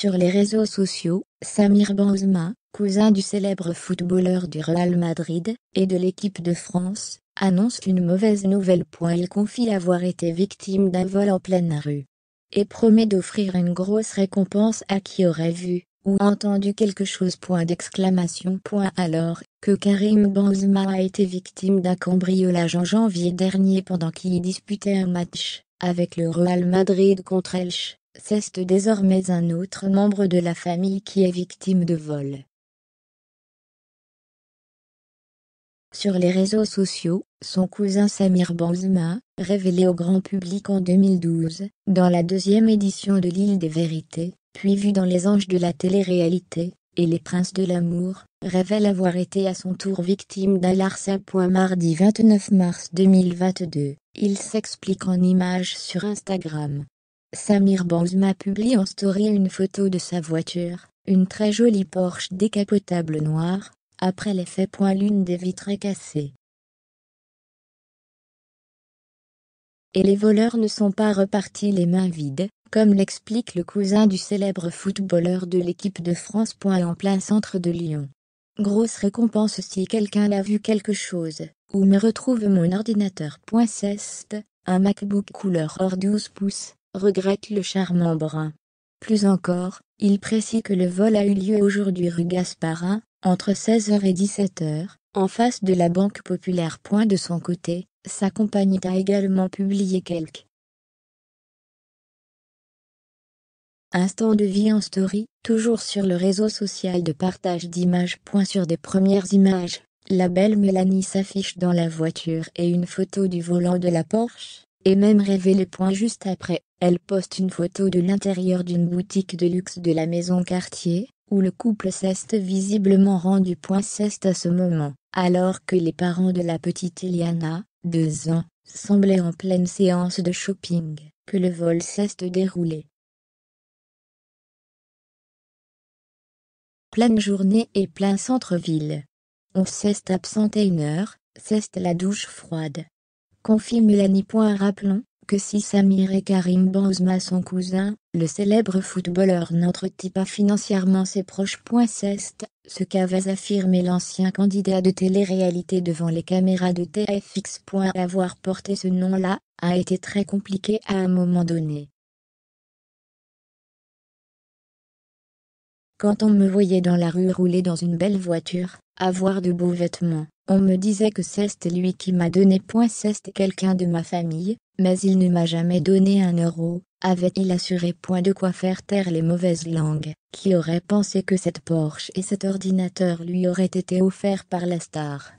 sur les réseaux sociaux, Samir Benzema, cousin du célèbre footballeur du Real Madrid et de l'équipe de France, annonce une mauvaise nouvelle. Il confie avoir été victime d'un vol en pleine rue et promet d'offrir une grosse récompense à qui aurait vu ou entendu quelque chose. Point d'exclamation. alors que Karim Benzema a été victime d'un cambriolage en janvier dernier pendant qu'il disputait un match avec le Real Madrid contre Elche. C'est désormais un autre membre de la famille qui est victime de vol. Sur les réseaux sociaux, son cousin Samir Banzuma, révélé au grand public en 2012, dans la deuxième édition de l'île des vérités, puis vu dans Les anges de la télé-réalité, et Les princes de l'amour, révèle avoir été à son tour victime d'un larcin. Mardi 29 mars 2022, il s'explique en images sur Instagram. Samir Banzma publie en story une photo de sa voiture, une très jolie Porsche décapotable noire, après l'effet point l'une des vitres cassées. cassée. Et les voleurs ne sont pas repartis les mains vides, comme l'explique le cousin du célèbre footballeur de l'équipe de France. En plein centre de Lyon. Grosse récompense si quelqu'un l'a vu quelque chose, où me retrouve mon ordinateur. Ceste, un MacBook couleur hors 12 pouces, regrette le charmant Brun. Plus encore, il précise que le vol a eu lieu aujourd'hui rue Gasparin, entre 16h et 17h, en face de la Banque Populaire. Point de son côté, sa compagnie a également publié quelques Instants de vie en story, toujours sur le réseau social de partage d'images. Point sur des premières images, la belle Mélanie s'affiche dans la voiture et une photo du volant de la Porsche et même révélé. Juste après, elle poste une photo de l'intérieur d'une boutique de luxe de la maison quartier, où le couple ceste visiblement rendu. point ceste à ce moment, alors que les parents de la petite Eliana, deux ans, semblaient en pleine séance de shopping, que le vol s'est déroulé. Pleine journée et plein centre-ville. On s'est absenté une heure, ceste la douche froide, confie Mélanie. Rappelons que si Samir et Karim Benzema sont cousins, le célèbre footballeur n'entretient pas financièrement ses proches. C'est ce qu'avait affirmé l'ancien candidat de télé-réalité devant les caméras de TFX. Avoir porté ce nom-là a été très compliqué à un moment donné. Quand on me voyait dans la rue rouler dans une belle voiture, avoir de beaux vêtements, on me disait que c'est lui qui m'a donné. Point c'est quelqu'un de ma famille, mais il ne m'a jamais donné un euro, avait-il assuré. Point de quoi faire taire les mauvaises langues, qui auraient pensé que cette Porsche et cet ordinateur lui auraient été offerts par la star.